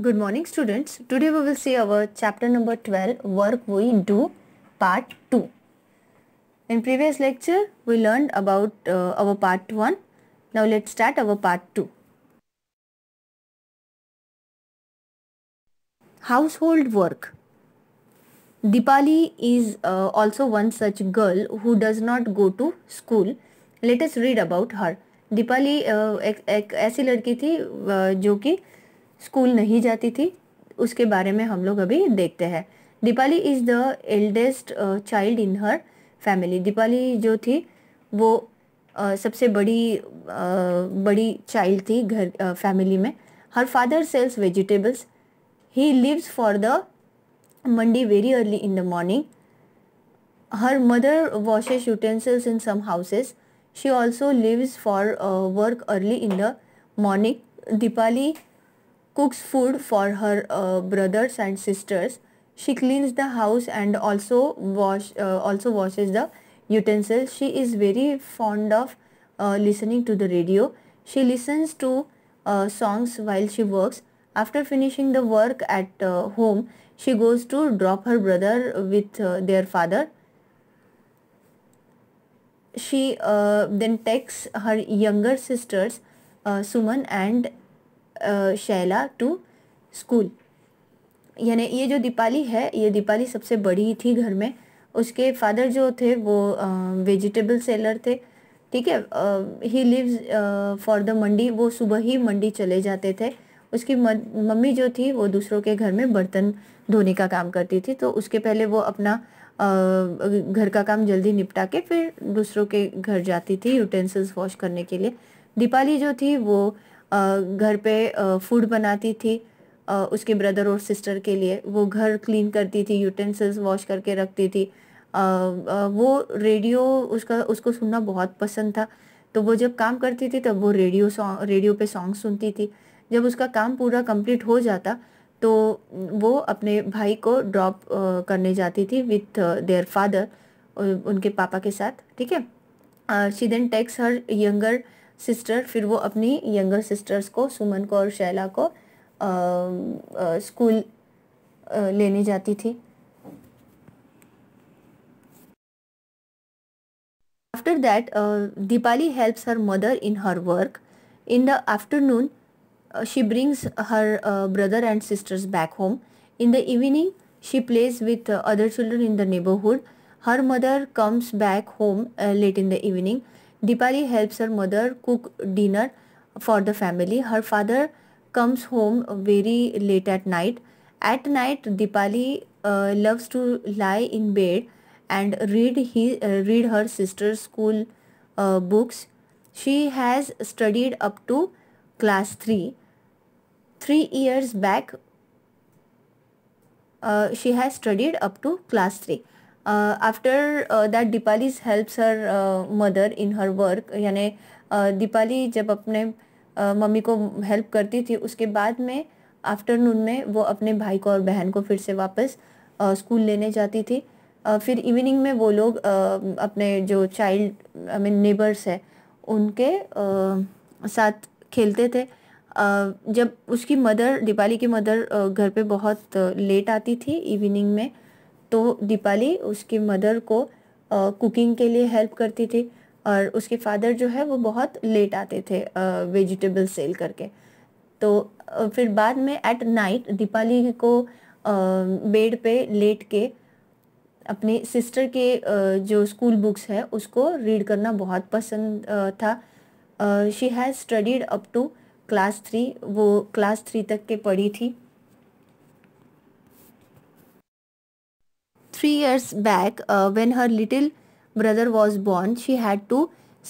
Good morning students. Today we will see our chapter number 12 work we do part 2. In previous lecture we learned about uh, our part 1. Now let's start our part 2. Household work. Dipali is uh, also one such girl who does not go to school. Let us read about her. Dipali uh, एक, एक ऐसी लड़की थी जो कि school नहीं जाती थी उसके बारे में हम लोग अभी देखते हैं Dipali is the eldest child in her family Dipali जो थी वो uh, सबसे बड़ी uh, बड़ी चाइल्ड थी घर फैमिली uh, में her father sells vegetables he leaves for the mandi very early in the morning her mother washes utensils in some houses she also leaves for work early in the morning Dipali cooks food for her uh, brothers and sisters. She cleans the house and also wash uh, also washes the utensils. She is very fond of uh, listening to the radio. She listens to uh, songs while she works. After finishing the work at uh, home, she goes to drop her brother with uh, their father. She then takes her younger sisters, Suman and Shaila to school यानी ये जो दीपाली है ये दीपाली सबसे बड़ी थी घर में उसके फादर जो थे वो वेजिटेबल सेलर थे ठीक है he leaves for the mandi वो सुबह ही मंडी चले जाते थे उसकी मम्मी जो थी वो दूसरों के घर में बर्तन धोने का काम करती थी तो उसके पहले वो अपना घर का काम जल्दी निपटा के फिर दूसरों के घर जाती थी यूटेंसिल्स वॉश करने के लिए दीपाली जो थी वो घर पे फूड बनाती थी उसके ब्रदर और सिस्टर के लिए वो घर क्लीन करती थी यूटेंसिल्स वॉश करके रखती थी वो रेडियो उसका उसको सुनना बहुत पसंद था तो वो जब काम करती थी तब वो रेडियो सॉन्ग रेडियो पे सॉन्ग सुनती थी जब उसका काम पूरा कंप्लीट हो जाता तो वो अपने भाई को ड्रॉप करने जाती थी विथ देयर फादर उनके पापा के साथ ठीक है she then takes her younger sister फिर वो अपनी यंगर सिस्टर्स को सुमन को और शैला को स्कूल लेने जाती थी after that Dipali helps her mother in her work in the afternoon she brings her brother and sisters back home in the evening she plays with other children in the neighbourhood her mother comes back home late in the evening Dipali helps her mother cook dinner for the family. Her father comes home very late at night. At night, Dipali uh, loves to lie in bed and read he uh, read her sister's school uh, books. She has studied up to class 3. 3 years back, uh, she has studied up to class 3. Uh, after uh, that Dipali helps her uh, mother in her work यानी Deepali uh, जब अपने uh, mummy को help करती थी उसके बाद में afternoon में वो अपने भाई को और बहन को फिर से वापस स्कूल uh, लेने जाती थी फिर इवनिंग में वो लोग अपने जो चाइल्ड आई मीन नेबर्स है उनके साथ खेलते थे जब उसकी मदर दीपाली की मदर घर पे बहुत लेट आती थी इवनिंग में तो दीपाली उसकी मदर को कुकिंग के लिए हेल्प करती थी और उसके फादर जो है वो बहुत लेट आते थे वेजिटेबल सेल करके तो फिर बाद में एट नाइट दीपाली को बेड पे लेट के अपने सिस्टर के जो स्कूल बुक्स है उसको रीड करना बहुत पसंद था she has studied up to class three वो क्लास थ्री तक के पढ़ी थी three years back, uh, when her little brother was born, she had to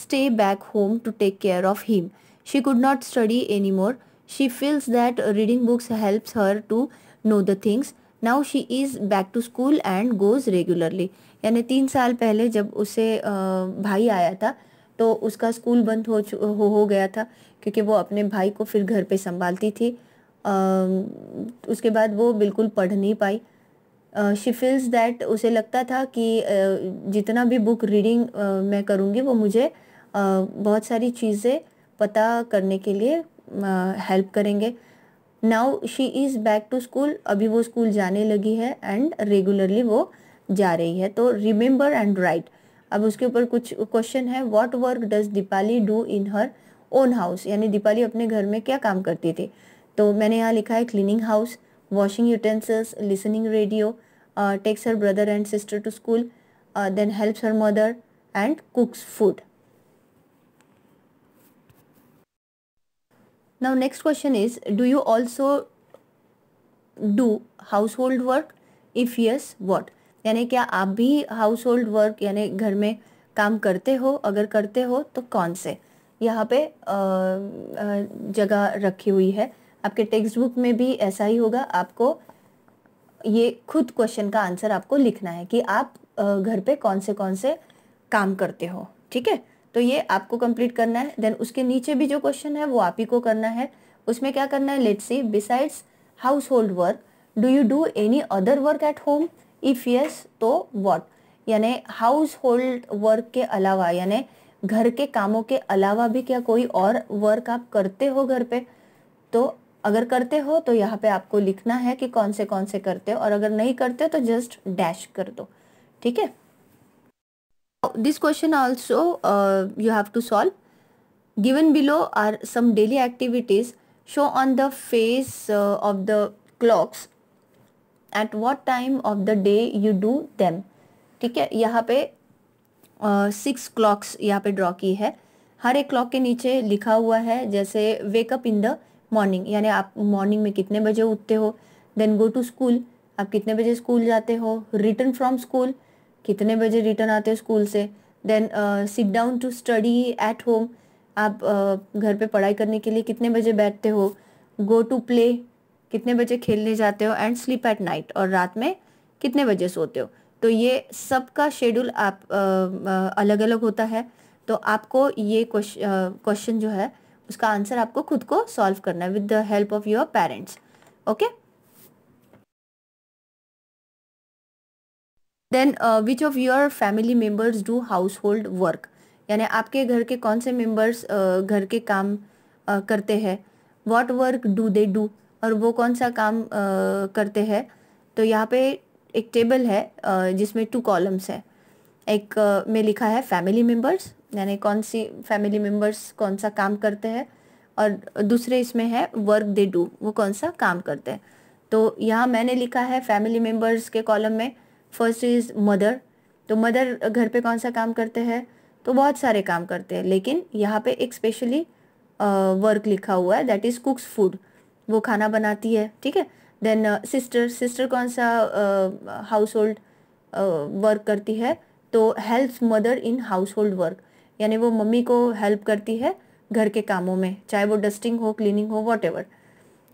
stay back home to take care of him. She could not study anymore. She feels that reading books helps her to know the things. Now she is back to school and goes regularly यानी तीन साल पहले जब उसे भाई आया था तो उसका स्कूल बंद हो हो हो गया था क्योंकि वो अपने भाई को फिर घर पे संभालती थी आ, उसके बाद वो बिल्कुल पढ़ नहीं पाई शी फील्स दैट उसे लगता था कि uh, जितना भी बुक रीडिंग uh, मैं करूँगी वो मुझे uh, बहुत सारी चीज़ें पता करने के लिए हेल्प करेंगे now she is back to school अभी वो स्कूल जाने लगी है एंड रेगुलरली वो जा रही है तो रिमेंबर एंड राइट अब उसके ऊपर कुछ क्वेश्चन है what work does Dipali do in her own house यानी दीपाली अपने घर में क्या काम करती थी तो मैंने यहाँ लिखा है cleaning house washing utensils, listening radio, uh, takes her brother and sister to school, uh, then helps her mother and cooks food. Now next question is, do you also do household work? If yes, what? यानी क्या आप भी house household work यानी घर में काम करते हो अगर करते हो तो कौन से यहाँ पे जगह रखी हुई है आपके टेक्स्ट बुक में भी ऐसा ही होगा आपको ये खुद क्वेश्चन का आंसर आपको लिखना है कि आप घर पे कौन से कौन से काम करते हो ठीक है तो ये आपको कंप्लीट करना है देन उसके नीचे भी जो क्वेश्चन है वो आप ही को करना है उसमें क्या करना है let see besides household work do you do any other work at home if yes तो वॉट यानी हाउस होल्ड वर्क के अलावा यानी घर के कामों के अलावा भी क्या कोई और वर्क आप करते हो घर पे तो अगर करते हो तो यहाँ पे आपको लिखना है कि कौन से कौन से करते हो और अगर नहीं करते तो जस्ट डैश कर दो ठीक है this question also you have to solve given below are some daily activities show on the face of the clocks at what time of the day you do them ठीक है यहाँ पे six uh, clocks यहाँ पे draw की है हर एक clock के नीचे लिखा हुआ है जैसे वेकअप इन द मॉर्निंग यानी आप मॉर्निंग में कितने बजे उठते हो देन गो टू स्कूल आप कितने बजे स्कूल जाते हो रिटर्न फ्रॉम स्कूल कितने बजे रिटर्न आते हो स्कूल से then sit down to study at home आप uh, घर पे पढ़ाई करने के लिए कितने बजे बैठते हो गो टू प्ले कितने बजे खेलने जाते हो एंड स्लीप एट नाइट और रात में कितने बजे सोते हो तो ये सब का शेड्यूल आप uh, uh, अलग अलग होता है तो आपको ये क्वेश्चन uh, जो है उसका आंसर आपको खुद को सॉल्व करना है with the help of your parents okay then which of your family members do household work यानी आपके घर के कौन से मेम्बर्स uh, घर के काम uh, करते हैं what work do they do और वो कौन सा काम uh, करते हैं तो यहाँ पे एक टेबल है uh, जिसमें टू कॉलम्स है एक uh, में लिखा है फैमिली मेम्बर्स यानी कौन सी फैमिली मेम्बर्स कौन सा काम करते हैं और दूसरे इसमें है वर्क दे डू वो कौन सा काम करते हैं तो यहाँ मैंने लिखा है फैमिली मेम्बर्स के कॉलम में फर्स्ट इज़ मदर तो मदर घर पे कौन सा काम करते हैं तो बहुत सारे काम करते हैं लेकिन यहाँ पे एक स्पेशली वर्क लिखा हुआ है दैट इज़ कुक्स फूड वो खाना बनाती है ठीक है देन सिस्टर सिस्टर कौन सा हाउस होल्ड वर्क करती है तो helps mother in household work यानी वो मम्मी को हेल्प करती है घर के कामों में चाहे वो डस्टिंग हो क्लीनिंग हो whatever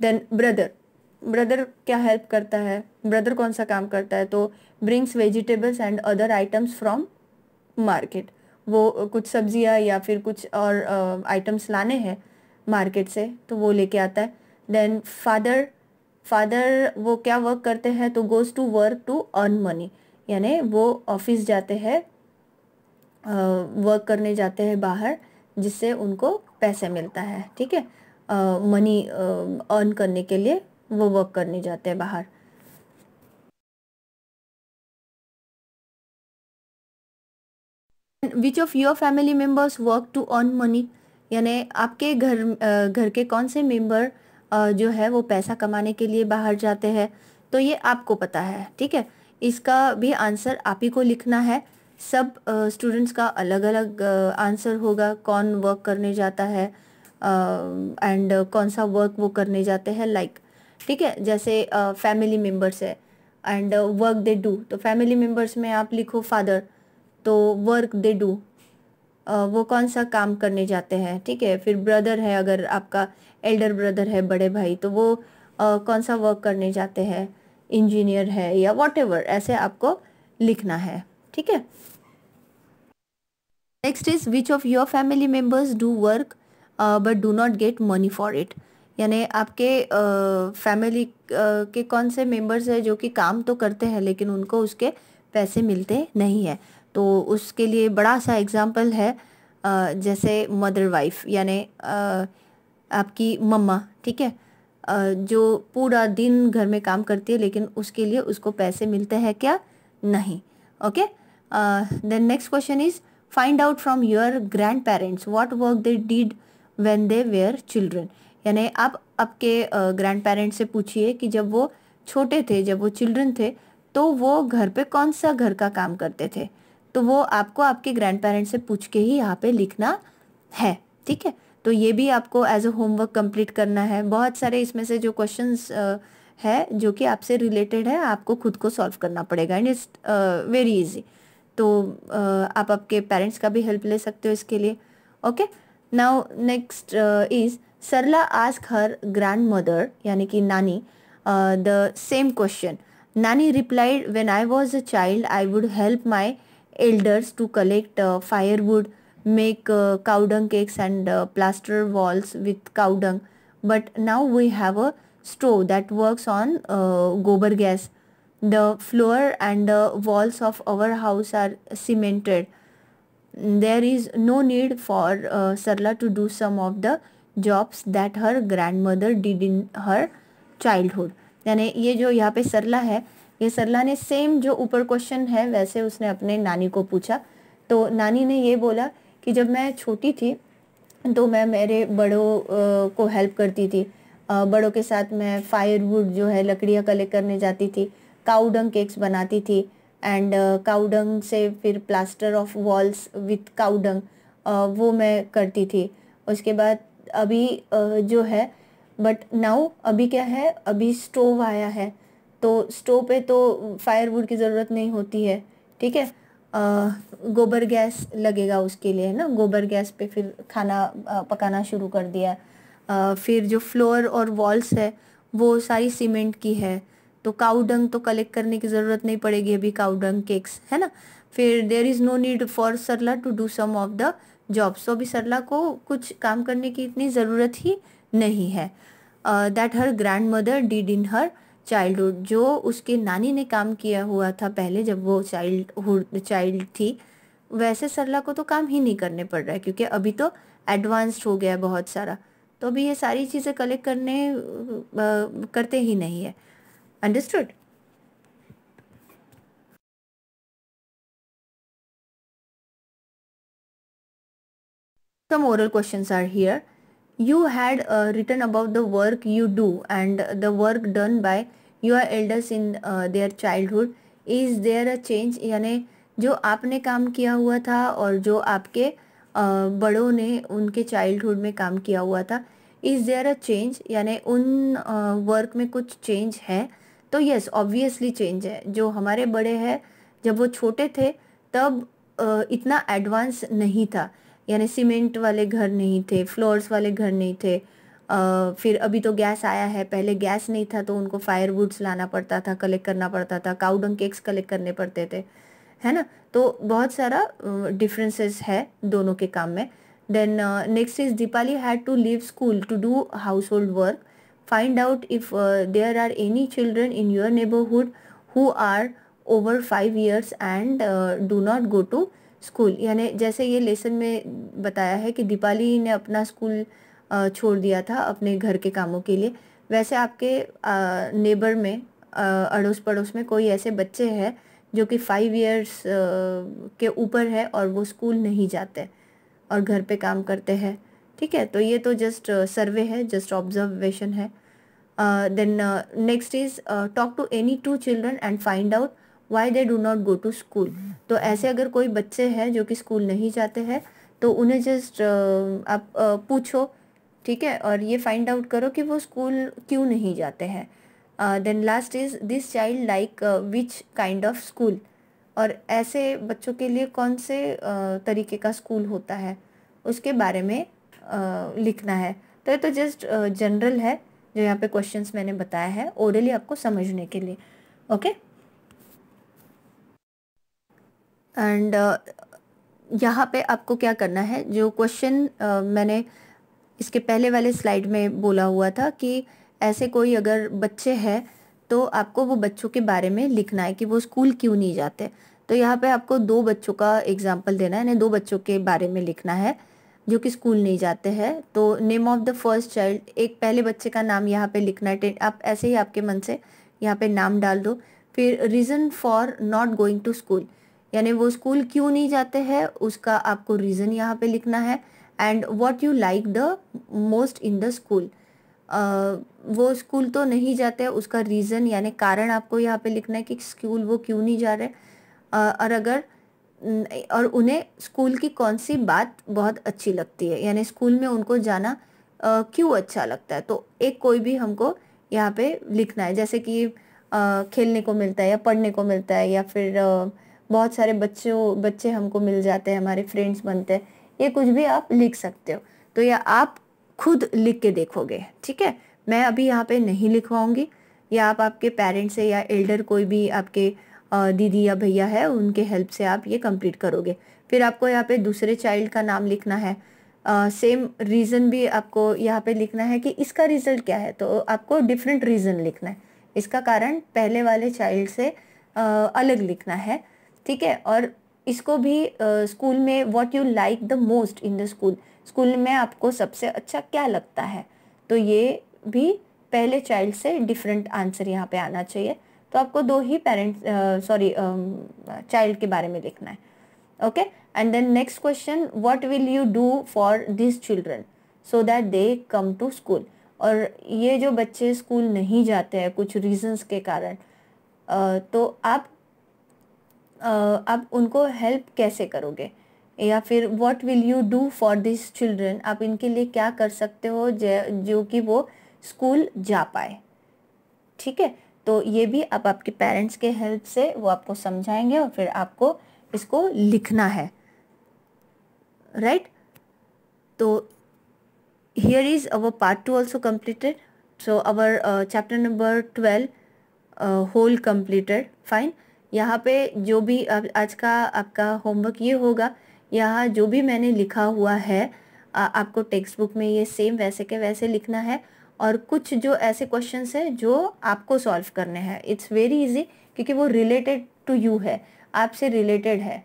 then brother brother क्या हेल्प करता है ब्रदर कौन सा काम करता है तो brings vegetables and other items from market वो कुछ सब्जियां या फिर कुछ और आइटम्स uh, लाने हैं मार्केट से तो वो लेके आता है देन फादर फादर वो क्या वर्क करते हैं तो goes to work to earn money यानी वो ऑफिस जाते हैं वर्क करने जाते हैं बाहर जिससे उनको पैसे मिलता है ठीक है मनी अर्न करने के लिए वो वर्क करने जाते हैं बाहर which of your family members work to earn money यानी आपके घर घर के कौन से मेम्बर जो है वो पैसा कमाने के लिए बाहर जाते हैं तो ये आपको पता है ठीक है इसका भी आंसर आप ही को लिखना है सब स्टूडेंट्स का अलग अलग आंसर होगा कौन वर्क करने जाता है एंड कौन सा वर्क वो करने जाते हैं लाइक ठीक है जैसे फैमिली मेम्बर्स है एंड वर्क दे डू तो फैमिली मेम्बर्स में आप लिखो फादर तो वर्क दे डू वो कौन सा काम करने जाते हैं ठीक है फिर ब्रदर है अगर आपका एल्डर ब्रदर है बड़े भाई तो वो uh, कौन सा वर्क करने जाते हैं इंजीनियर है या वॉट ऐसे आपको लिखना है ठीक है next is which of your family members do work but do not get money for it यानी आपके फैमिली uh, uh, के कौन से मेंबर्स है जो कि काम तो करते हैं लेकिन उनको उसके पैसे मिलते नहीं है तो उसके लिए बड़ा सा एग्जाम्पल है uh, जैसे मदर वाइफ यानी uh, आपकी मम्मा ठीक है uh, जो पूरा दिन घर में काम करती है लेकिन उसके लिए उसको पैसे मिलते हैं क्या नहीं okay okay? uh, next next question is find out from your grandparents what work they did when they were children यानी आप आपके ग्रैंड uh, पेरेंट्स से पूछिए कि जब वो छोटे थे जब वो चिल्ड्रन थे तो वो घर पे कौन सा घर का काम करते थे तो वो आपको आपके ग्रैंड पेरेंट्स से पूछ के ही यहाँ पे लिखना है ठीक है तो ये भी आपको एज अ होमवर्क कंप्लीट करना है बहुत सारे इसमें से जो क्वेश्चन uh, है जो कि आपसे रिलेटेड है आपको खुद को सॉल्व करना पड़ेगा एंड इट्स वेरी इजी तो आप आपके पेरेंट्स का भी हेल्प ले सकते हो इसके लिए okay now next is Sarla ask her grandmother यानी कि नानी the same question nani replied when I was a child I would help my elders to collect firewood make uh, cow dung cakes and uh, plaster walls with cow dung but now we have a stove that The floor and the walls of our house are cemented. There is no need for uh, Sarla to do some of the jobs that her grandmother did in her childhood. yani ye jo yaha pe sarla hai ye sarla ne same jo upar question hai waise usne apne nani ko pucha to nani ne ye bola ki jab main choti thi तो मैं मेरे बड़ों को help करती थी बड़ों के साथ मैं फायरवुड जो है लकड़ियाँ कलेक्ट करने जाती थी काउडंग केक्स बनाती थी एंड uh, काउडंग से फिर plaster of walls with cow dung uh, वो मैं करती थी उसके बाद अभी uh, जो है बट नाउ अभी क्या है अभी स्टोव आया है तो स्टोव पे तो फायरवुड की ज़रूरत नहीं होती है ठीक है गोबर गैस लगेगा उसके लिए है ना गोबर गैस पे फिर खाना पकाना शुरू कर दिया फिर जो फ्लोर और वॉल्स है वो सारी सीमेंट की है तो काउडंग तो कलेक्ट करने की ज़रूरत नहीं पड़ेगी अभी काउडंग केक्स है ना फिर there is no need for Sarla to do some of the job so अभी सरला को कुछ काम करने की इतनी ज़रूरत ही नहीं है that her grandmother did in her childhood जो उसके नानी ने काम किया हुआ था पहले जब वो चाइल्ड चाइल्ड थी वैसे सरला को तो काम ही नहीं करने पड़ रहा है क्योंकि अभी तो एडवांस्ड हो गया है बहुत सारा तो अभी ये सारी चीज़ें कलेक्ट करने आ, करते ही नहीं है Understood? Some oral questions are here. You had uh, written about the work you do and the work done by your elders in uh, their childhood. Is there a change yani जो आपने काम किया हुआ था और जो आपके बड़ों ने उनके चाइल्डहुड में काम किया हुआ था इज़ देयर अ चेंज यानी उन वर्क में कुछ चेंज है तो यस ऑब्वियसली चेंज है जो हमारे बड़े हैं जब वो छोटे थे तब इतना एडवांस नहीं था यानी सीमेंट वाले घर नहीं थे फ्लोर्स वाले घर नहीं थे फिर अभी तो गैस आया है पहले गैस नहीं था तो उनको फायरवुड्स लाना पड़ता था कलेक्ट करना पड़ता था काउडंग केक्स कलेक्ट करने पड़ते थे है ना तो बहुत सारा डिफरेंसेस है दोनों के काम में then next is Dipali had to leave school to do household work find out if uh, there are any children in your neighborhood who are over five years and uh, do not go to school यानी जैसे ये lesson में बताया है कि दीपाली ने अपना uh, छोड़ दिया था अपने घर के कामों के लिए वैसे आपके नेबर uh, में uh, अड़ोस पड़ोस में कोई ऐसे बच्चे हैं जो कि फाइव इयर्स uh, के ऊपर है और वो स्कूल नहीं जाते और घर पे काम करते हैं ठीक है तो ये तो जस्ट सर्वे uh, है जस्ट ऑब्जर्वेशन है then next is talk to any two children and find out why they do not go to school तो ऐसे अगर कोई बच्चे हैं जो कि स्कूल नहीं जाते हैं तो उन्हें जस्ट uh, आप uh, पूछो ठीक है और ये फाइंड आउट करो कि वो स्कूल क्यों नहीं जाते हैं then last is this child like which kind of school और ऐसे बच्चों के लिए कौन से uh, तरीके का स्कूल होता है उसके बारे में लिखना है तो ये तो जस्ट जनरल है जो यहाँ पे क्वेश्चंस मैंने बताया है ओरली आपको समझने के लिए ओके एंड यहाँ पे आपको क्या करना है जो क्वेश्चन मैंने इसके पहले वाले स्लाइड में बोला हुआ था कि ऐसे कोई अगर बच्चे हैं तो आपको वो बच्चों के बारे में लिखना है कि वो स्कूल क्यों नहीं जाते तो यहाँ पे आपको दो बच्चों का एग्जाम्पल देना है यानी दो बच्चों के बारे में लिखना है जो कि स्कूल नहीं जाते हैं तो name of the first child एक पहले बच्चे का नाम यहाँ पे लिखना है आप ऐसे ही आपके मन से यहाँ पे नाम डाल दो फिर reason for not going to school यानी वो स्कूल क्यों नहीं जाते हैं उसका आपको रीज़न यहाँ पे लिखना है and what you like the most in the school वो स्कूल तो नहीं जाते उसका रीज़न यानी कारण आपको यहाँ पे लिखना है कि स्कूल वो क्यों नहीं जा रहे uh, और अगर और उन्हें स्कूल की कौन सी बात बहुत अच्छी लगती है यानी स्कूल में उनको जाना क्यों अच्छा लगता है तो एक कोई भी हमको यहाँ पे लिखना है जैसे कि खेलने को मिलता है या पढ़ने को मिलता है या फिर बहुत सारे बच्चों बच्चे हमको मिल जाते हैं हमारे फ्रेंड्स बनते हैं ये कुछ भी आप लिख सकते हो तो या आप खुद लिख के देखोगे ठीक है मैं अभी यहाँ पे नहीं लिखवाऊंगी या आप आपके पेरेंट्स से या एल्डर कोई भी आपके दीदी या भैया है उनके हेल्प से आप ये कंप्लीट करोगे फिर आपको यहाँ पे दूसरे चाइल्ड का नाम लिखना है सेम रीज़न भी आपको यहाँ पे लिखना है कि इसका रिज़ल्ट क्या है तो आपको डिफरेंट रीज़न लिखना है इसका कारण पहले वाले चाइल्ड से uh, अलग लिखना है ठीक है और इसको भी स्कूल uh, में what you like the most in the school school में आपको सबसे अच्छा क्या लगता है तो ये भी पहले चाइल्ड से डिफरेंट आंसर यहाँ पे आना चाहिए तो आपको दो ही पेरेंट्स सॉरी चाइल्ड के बारे में लिखना है okay and then next question what will you do for this children so that they come to school और ये जो बच्चे स्कूल नहीं जाते हैं कुछ रीजंस के कारण तो आप आप उनको हेल्प कैसे करोगे या फिर what will you do for this children आप इनके लिए क्या कर सकते हो जो कि वो स्कूल जा पाए ठीक है तो ये भी आप आपके पेरेंट्स के हेल्प से वो आपको समझाएंगे और फिर आपको इसको लिखना है राइट right? तो here is our part two also completed so our chapter number twelve whole completed fine यहाँ पे जो भी आ, आज का आपका होमवर्क ये होगा यहाँ जो भी मैंने लिखा हुआ है आ, आपको टेक्स्ट बुक में ये सेम वैसे के वैसे लिखना है और कुछ जो ऐसे क्वेश्चन हैं जो आपको सॉल्व करने हैं इट्स वेरी इजी क्योंकि वो रिलेटेड टू यू है आपसे रिलेटेड है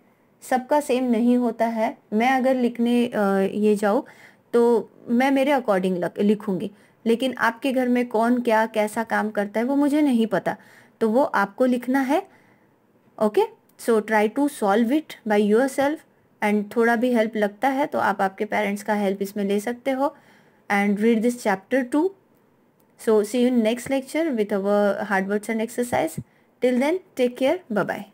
सबका सेम नहीं होता है मैं अगर लिखने ये जाऊँ तो मैं मेरे अकॉर्डिंग लिखूँगी लेकिन आपके घर में कौन क्या कैसा काम करता है वो मुझे नहीं पता तो वो आपको लिखना है okay so try to solve it by yourself and थोड़ा भी हेल्प लगता है तो आप आपके पेरेंट्स का हेल्प इसमें ले सकते हो and read this chapter too So see you next lecture with our hard words and exercise. Till then, take care. Bye-bye.